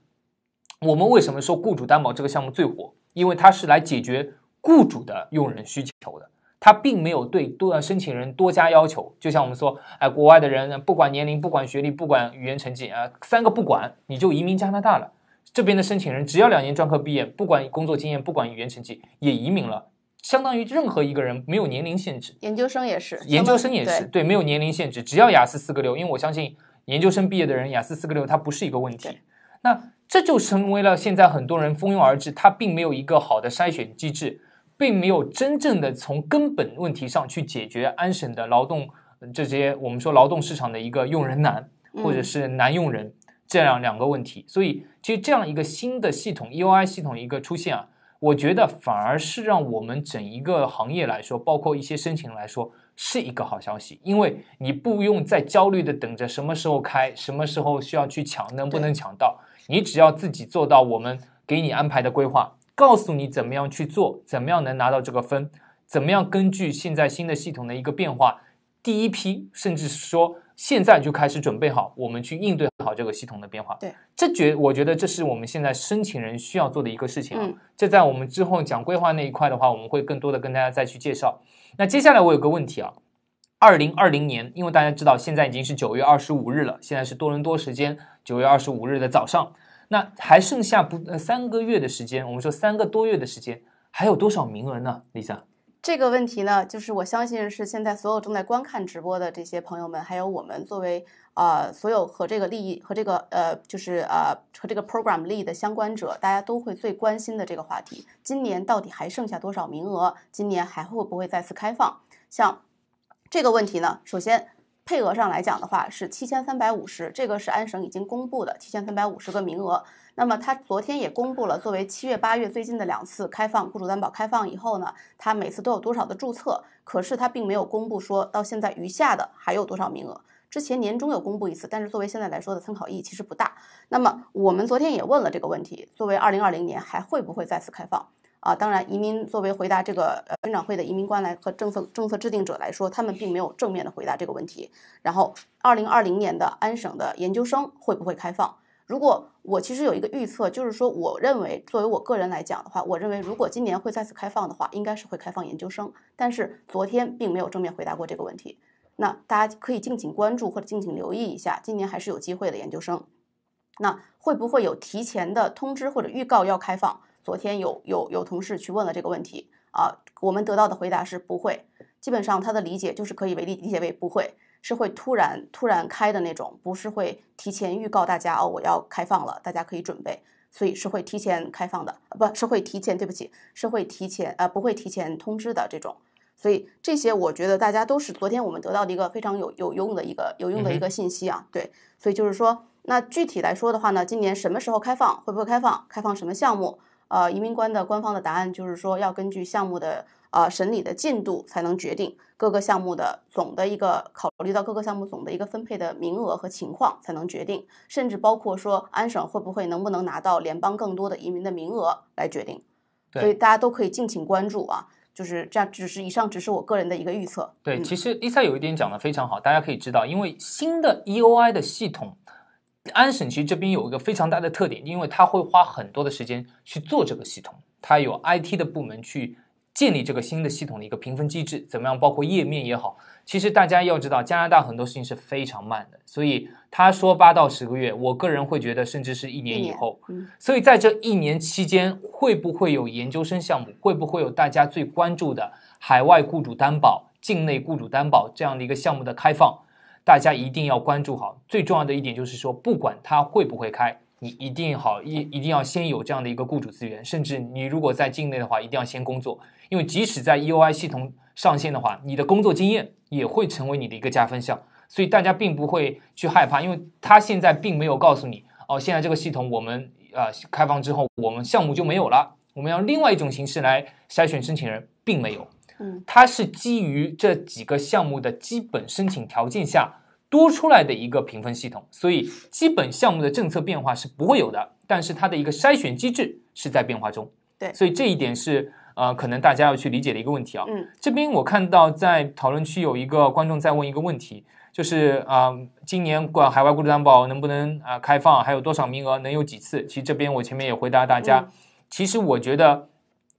我们为什么说雇主担保这个项目最火？因为它是来解决雇主的用人需求的，它并没有对多申请人多加要求。就像我们说，哎，国外的人不管年龄、不管学历、不管语言成绩啊，三个不管你就移民加拿大了。这边的申请人只要两年专科毕业，不管工作经验、不管语言成绩，也移民了。相当于任何一个人没有年龄限制，研究生也是，研究生也是对没有年龄限制，只要雅思四个六，因为我相信研究生毕业的人雅思四个六，它不是一个问题。那这就成为了现在很多人蜂拥而至，它并没有一个好的筛选机制，并没有真正的从根本问题上去解决安省的劳动这些我们说劳动市场的一个用人难或者是难用人这样两个问题。所以其实这样一个新的系统 E O I 系统一个出现啊。我觉得反而是让我们整一个行业来说，包括一些申请人来说，是一个好消息，因为你不用再焦虑的等着什么时候开，什么时候需要去抢，能不能抢到，你只要自己做到我们给你安排的规划，告诉你怎么样去做，怎么样能拿到这个分，怎么样根据现在新的系统的一个变化，第一批甚至说。现在就开始准备好，我们去应对好这个系统的变化。对，这觉我觉得这是我们现在申请人需要做的一个事情。嗯，这在我们之后讲规划那一块的话，我们会更多的跟大家再去介绍。那接下来我有个问题啊，二零二零年，因为大家知道现在已经是九月二十五日了，现在是多伦多时间九月二十五日的早上，那还剩下不三个月的时间，我们说三个多月的时间，还有多少名额呢，l i s a 这个问题呢，就是我相信是现在所有正在观看直播的这些朋友们，还有我们作为呃所有和这个利益和这个呃就是呃和这个 program 利益的相关者，大家都会最关心的这个话题。今年到底还剩下多少名额？今年还会不会再次开放？像这个问题呢，首先配额上来讲的话是七千三百五十，这个是安省已经公布的七千三百五十个名额。那么他昨天也公布了，作为七月、八月最近的两次开放雇主担保开放以后呢，他每次都有多少的注册，可是他并没有公布说到现在余下的还有多少名额。之前年终有公布一次，但是作为现在来说的参考意义其实不大。那么我们昨天也问了这个问题，作为二零二零年还会不会再次开放啊？当然，移民作为回答这个呃听长会的移民官来和政策政策制定者来说，他们并没有正面的回答这个问题。然后二零二零年的安省的研究生会不会开放？如果我其实有一个预测，就是说，我认为作为我个人来讲的话，我认为如果今年会再次开放的话，应该是会开放研究生。但是昨天并没有正面回答过这个问题。那大家可以敬请关注或者敬请留意一下，今年还是有机会的研究生。那会不会有提前的通知或者预告要开放？昨天有有有同事去问了这个问题啊，我们得到的回答是不会。基本上他的理解就是可以为理理解为不会。是会突然突然开的那种，不是会提前预告大家哦，我要开放了，大家可以准备。所以是会提前开放的，不是会提前，对不起，是会提前，呃，不会提前通知的这种。所以这些我觉得大家都是昨天我们得到的一个非常有有用的一个有用的一个信息啊，对。所以就是说，那具体来说的话呢，今年什么时候开放，会不会开放，开放什么项目，呃，移民官的官方的答案就是说，要根据项目的呃审理的进度才能决定。各个项目的总的一个考虑到各个项目总的一个分配的名额和情况才能决定，甚至包括说安省会不会能不能拿到联邦更多的移民的名额来决定。对，所以大家都可以敬请关注啊，就是这样。只是以上只是我个人的一个预测。对，其实 Lisa 有一点讲的非常好，大家可以知道，因为新的 EOI 的系统，安省其实这边有一个非常大的特点，因为它会花很多的时间去做这个系统，它有 IT 的部门去。建立这个新的系统的一个评分机制怎么样？包括页面也好，其实大家要知道，加拿大很多事情是非常慢的，所以他说八到十个月，我个人会觉得甚至是一年以后。所以在这一年期间，会不会有研究生项目？会不会有大家最关注的海外雇主担保、境内雇主担保这样的一个项目的开放？大家一定要关注好。最重要的一点就是说，不管它会不会开。你一定好一一定要先有这样的一个雇主资源，甚至你如果在境内的话，一定要先工作，因为即使在 E O I 系统上线的话，你的工作经验也会成为你的一个加分项，所以大家并不会去害怕，因为他现在并没有告诉你哦，现在这个系统我们呃开放之后，我们项目就没有了，我们要另外一种形式来筛选申请人，并没有，嗯，它是基于这几个项目的基本申请条件下。多出来的一个评分系统，所以基本项目的政策变化是不会有的，但是它的一个筛选机制是在变化中。对，所以这一点是呃，可能大家要去理解的一个问题啊。嗯，这边我看到在讨论区有一个观众在问一个问题，就是啊，今年管海外雇主担保能不能啊开放，还有多少名额，能有几次？其实这边我前面也回答大家，其实我觉得。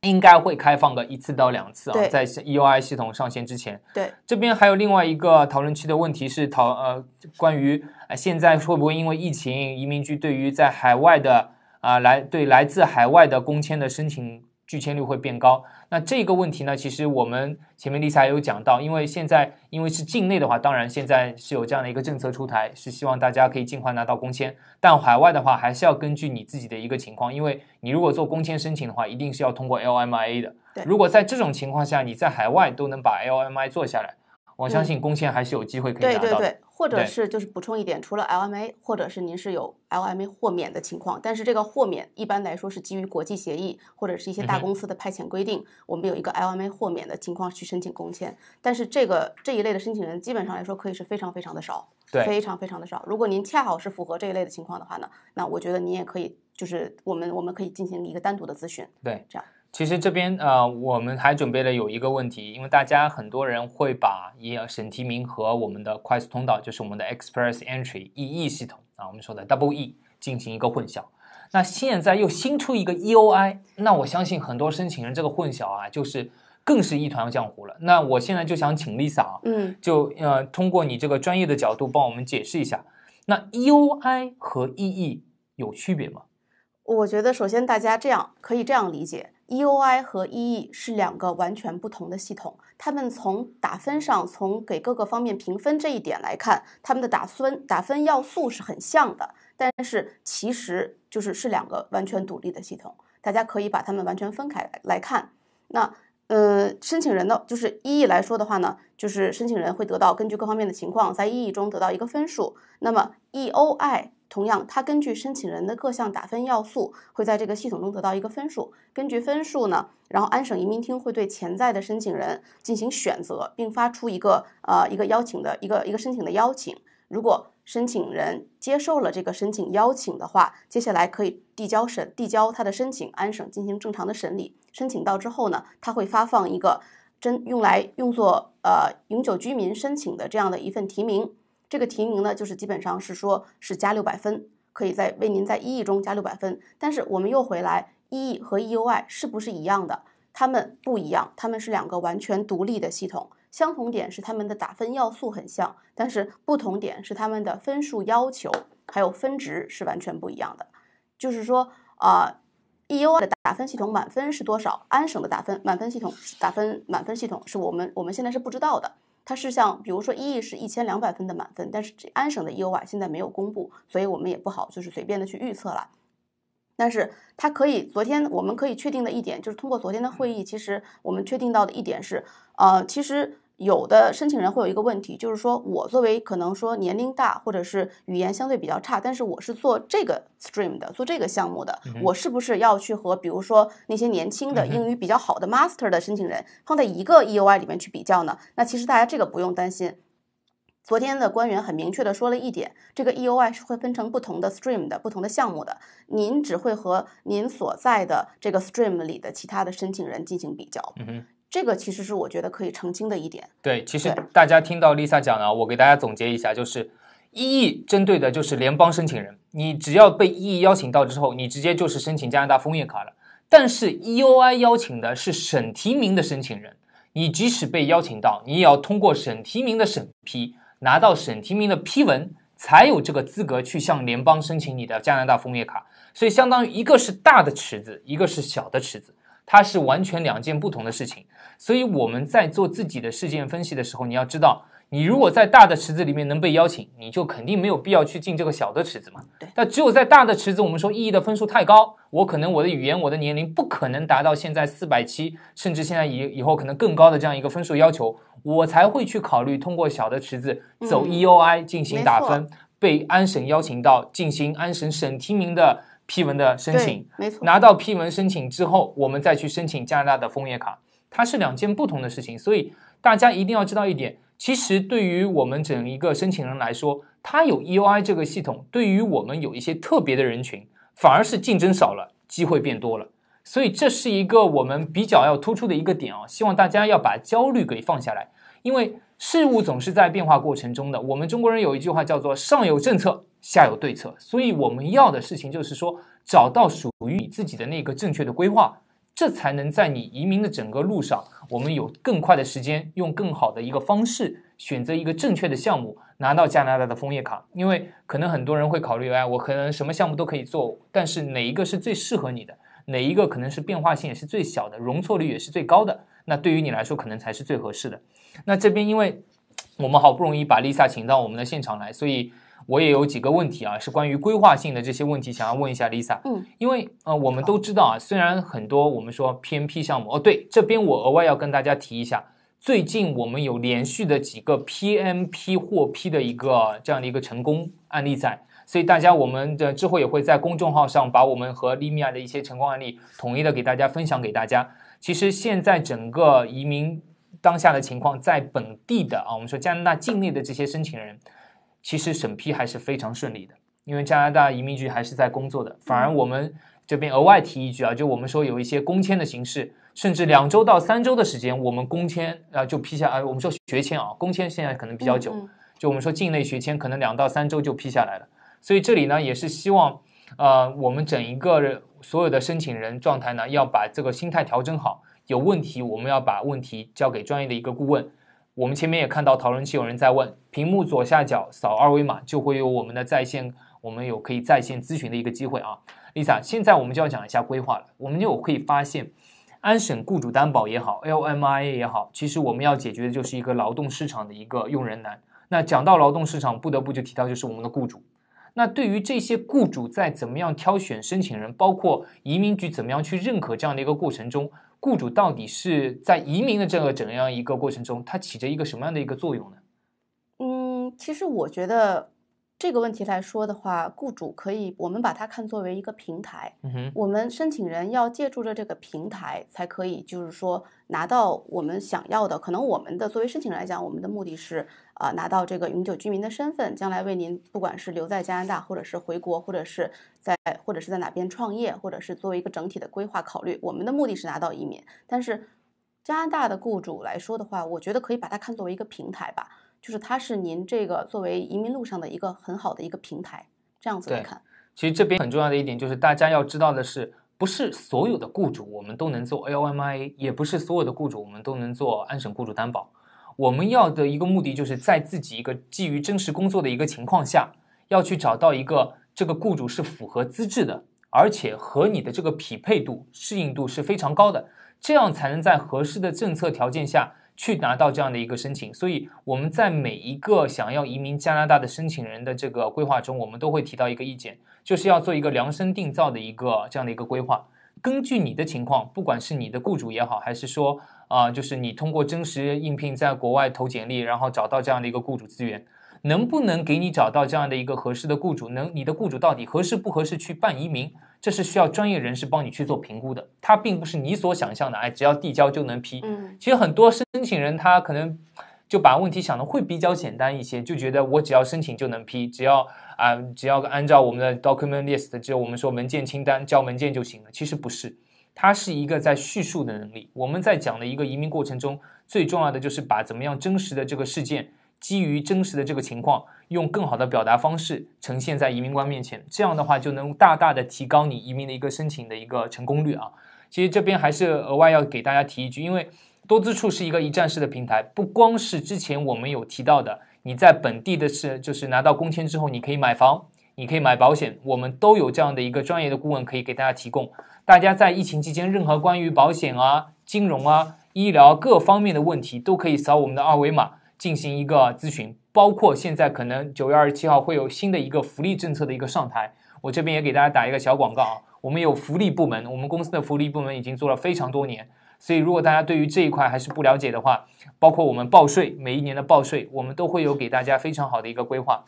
应该会开放个一次到两次啊，在 E U I 系统上线之前。对，这边还有另外一个讨论区的问题是讨呃，关于现在会不会因为疫情，移民局对于在海外的啊来对来自海外的公签的申请拒签率会变高？那这个问题呢，其实我们前面丽莎也有讲到，因为现在因为是境内的话，当然现在是有这样的一个政策出台，是希望大家可以尽快拿到工签。但海外的话，还是要根据你自己的一个情况，因为你如果做工签申请的话，一定是要通过 LMI a 的。对，如果在这种情况下你在海外都能把 LMI 做下来。我相信工签还是有机会可以拿到的。对对对，或者是就是补充一点，除了 LMA，或者是您是有 LMA 豁免的情况，但是这个豁免一般来说是基于国际协议或者是一些大公司的派遣规定。我们有一个 LMA 豁免的情况去申请工签，但是这个这一类的申请人基本上来说可以是非常非常的少，对，非常非常的少。如果您恰好是符合这一类的情况的话呢，那我觉得您也可以就是我们我们可以进行一个单独的咨询，对，这样。其实这边呃，我们还准备了有一个问题，因为大家很多人会把也审提名和我们的快速通道，就是我们的 Express Entry EE 系统啊，我们说的 Double E 进行一个混淆。那现在又新出一个 EOI，那我相信很多申请人这个混淆啊，就是更是一团浆糊了。那我现在就想请 Lisa 啊，嗯，就呃通过你这个专业的角度帮我们解释一下，那 EOI 和 EE 有区别吗？我觉得首先大家这样可以这样理解。E O I 和 E E 是两个完全不同的系统，他们从打分上，从给各个方面评分这一点来看，他们的打分打分要素是很像的，但是其实就是是两个完全独立的系统，大家可以把它们完全分开来看。那，呃，申请人的就是 E E 来说的话呢，就是申请人会得到根据各方面的情况，在 E E 中得到一个分数，那么 E O I。同样，他根据申请人的各项打分要素，会在这个系统中得到一个分数。根据分数呢，然后安省移民厅会对潜在的申请人进行选择，并发出一个呃一个邀请的一个一个申请的邀请。如果申请人接受了这个申请邀请的话，接下来可以递交审递交他的申请，安省进行正常的审理。申请到之后呢，他会发放一个真用来用作呃永久居民申请的这样的一份提名。这个提名呢，就是基本上是说是加六百分，可以在为您在 EE 中加六百分。但是我们又回来，EE 和 EUI 是不是一样的？它们不一样，他们是两个完全独立的系统。相同点是他们的打分要素很像，但是不同点是他们的分数要求还有分值是完全不一样的。就是说啊，EUI 的打分系统满分是多少？安省的打分满分系统打分满分系统是我们我们现在是不知道的。它是像比如说一亿是一千两百分的满分，但是这安省的 E.O.Y 现在没有公布，所以我们也不好就是随便的去预测了。但是它可以，昨天我们可以确定的一点就是通过昨天的会议，其实我们确定到的一点是，呃，其实。有的申请人会有一个问题，就是说我作为可能说年龄大，或者是语言相对比较差，但是我是做这个 stream 的，做这个项目的，我是不是要去和比如说那些年轻的英语比较好的 master 的申请人放在一个 E O I 里面去比较呢？那其实大家这个不用担心。昨天的官员很明确的说了一点，这个 E O I 是会分成不同的 stream 的、不同的项目的，您只会和您所在的这个 stream 里的其他的申请人进行比较。这个其实是我觉得可以澄清的一点。对，其实大家听到 Lisa 讲呢，我给大家总结一下，就是 EE 针对的就是联邦申请人，你只要被 EE 邀请到之后，你直接就是申请加拿大枫叶卡了。但是 EOI 邀请的是省提名的申请人，你即使被邀请到，你也要通过省提名的审批，拿到省提名的批文，才有这个资格去向联邦申请你的加拿大枫叶卡。所以相当于一个是大的池子，一个是小的池子。它是完全两件不同的事情，所以我们在做自己的事件分析的时候，你要知道，你如果在大的池子里面能被邀请，你就肯定没有必要去进这个小的池子嘛。对。那只有在大的池子，我们说意义的分数太高，我可能我的语言我的年龄不可能达到现在四百七，甚至现在以以后可能更高的这样一个分数要求，我才会去考虑通过小的池子走 E O I 进行打分，被安省邀请到进行安省省提名的。批文的申请，没错，拿到批文申请之后，我们再去申请加拿大的枫叶卡，它是两件不同的事情，所以大家一定要知道一点，其实对于我们整一个申请人来说，他有 E u I 这个系统，对于我们有一些特别的人群，反而是竞争少了，机会变多了，所以这是一个我们比较要突出的一个点啊，希望大家要把焦虑给放下来，因为事物总是在变化过程中的，我们中国人有一句话叫做上有政策。下有对策，所以我们要的事情就是说，找到属于你自己的那个正确的规划，这才能在你移民的整个路上，我们有更快的时间，用更好的一个方式，选择一个正确的项目，拿到加拿大的枫叶卡。因为可能很多人会考虑，哎，我可能什么项目都可以做，但是哪一个是最适合你的？哪一个可能是变化性也是最小的，容错率也是最高的？那对于你来说，可能才是最合适的。那这边因为我们好不容易把 Lisa 请到我们的现场来，所以。我也有几个问题啊，是关于规划性的这些问题，想要问一下 Lisa。嗯，因为呃，我们都知道啊，虽然很多我们说 PMP 项目，哦对，这边我额外要跟大家提一下，最近我们有连续的几个 PMP 获批的一个这样的一个成功案例在，所以大家我们的之后也会在公众号上把我们和 Limia 的一些成功案例统一的给大家分享给大家。其实现在整个移民当下的情况，在本地的啊，我们说加拿大境内的这些申请人。其实审批还是非常顺利的，因为加拿大移民局还是在工作的。反而我们这边额外提一句啊，就我们说有一些公签的形式，甚至两周到三周的时间，我们公签啊就批下啊。我们说学签啊，公签现在可能比较久，就我们说境内学签可能两到三周就批下来了。所以这里呢也是希望，呃，我们整一个所有的申请人状态呢要把这个心态调整好，有问题我们要把问题交给专业的一个顾问。我们前面也看到讨论区有人在问，屏幕左下角扫二维码就会有我们的在线，我们有可以在线咨询的一个机会啊，Lisa。现在我们就要讲一下规划了，我们就可以发现，安省雇主担保也好，LMIA 也好，其实我们要解决的就是一个劳动市场的一个用人难。那讲到劳动市场，不得不就提到就是我们的雇主。那对于这些雇主在怎么样挑选申请人，包括移民局怎么样去认可这样的一个过程中。雇主到底是在移民的这个怎样一个过程中，它起着一个什么样的一个作用呢？嗯，其实我觉得这个问题来说的话，雇主可以，我们把它看作为一个平台。嗯哼，我们申请人要借助着这个平台，才可以就是说拿到我们想要的。可能我们的作为申请人来讲，我们的目的是。啊，拿到这个永久居民的身份，将来为您不管是留在加拿大，或者是回国，或者是在或者是在哪边创业，或者是作为一个整体的规划考虑，我们的目的是拿到移民。但是加拿大的雇主来说的话，我觉得可以把它看作为一个平台吧，就是它是您这个作为移民路上的一个很好的一个平台，这样子来看。其实这边很重要的一点就是大家要知道的是，不是所有的雇主我们都能做 LMI，也不是所有的雇主我们都能做安省雇主担保。我们要的一个目的，就是在自己一个基于真实工作的一个情况下，要去找到一个这个雇主是符合资质的，而且和你的这个匹配度、适应度是非常高的，这样才能在合适的政策条件下去拿到这样的一个申请。所以我们在每一个想要移民加拿大的申请人的这个规划中，我们都会提到一个意见，就是要做一个量身定造的一个这样的一个规划，根据你的情况，不管是你的雇主也好，还是说。啊，就是你通过真实应聘，在国外投简历，然后找到这样的一个雇主资源，能不能给你找到这样的一个合适的雇主？能，你的雇主到底合适不合适去办移民？这是需要专业人士帮你去做评估的。它并不是你所想象的，哎，只要递交就能批。嗯，其实很多申请人他可能就把问题想的会比较简单一些，就觉得我只要申请就能批，只要啊，只要按照我们的 document list 只有我们说文件清单交文件就行了。其实不是。它是一个在叙述的能力。我们在讲的一个移民过程中，最重要的就是把怎么样真实的这个事件，基于真实的这个情况，用更好的表达方式呈现在移民官面前。这样的话，就能大大的提高你移民的一个申请的一个成功率啊。其实这边还是额外要给大家提一句，因为多资处是一个一站式的平台，不光是之前我们有提到的，你在本地的是就是拿到工签之后，你可以买房，你可以买保险，我们都有这样的一个专业的顾问可以给大家提供。大家在疫情期间，任何关于保险啊、金融啊、医疗各方面的问题，都可以扫我们的二维码进行一个咨询。包括现在可能九月二十七号会有新的一个福利政策的一个上台，我这边也给大家打一个小广告啊。我们有福利部门，我们公司的福利部门已经做了非常多年。所以如果大家对于这一块还是不了解的话，包括我们报税，每一年的报税，我们都会有给大家非常好的一个规划。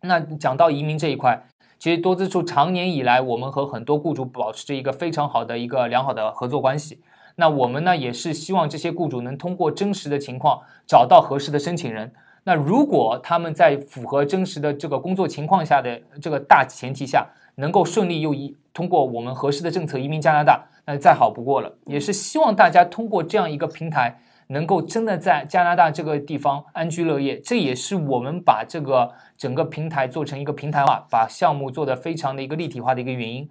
那讲到移民这一块。其实多资处常年以来，我们和很多雇主保持着一个非常好的一个良好的合作关系。那我们呢，也是希望这些雇主能通过真实的情况找到合适的申请人。那如果他们在符合真实的这个工作情况下的这个大前提下，能够顺利又一通过我们合适的政策移民加拿大，那再好不过了。也是希望大家通过这样一个平台。能够真的在加拿大这个地方安居乐业，这也是我们把这个整个平台做成一个平台化，把项目做得非常的一个立体化的一个原因。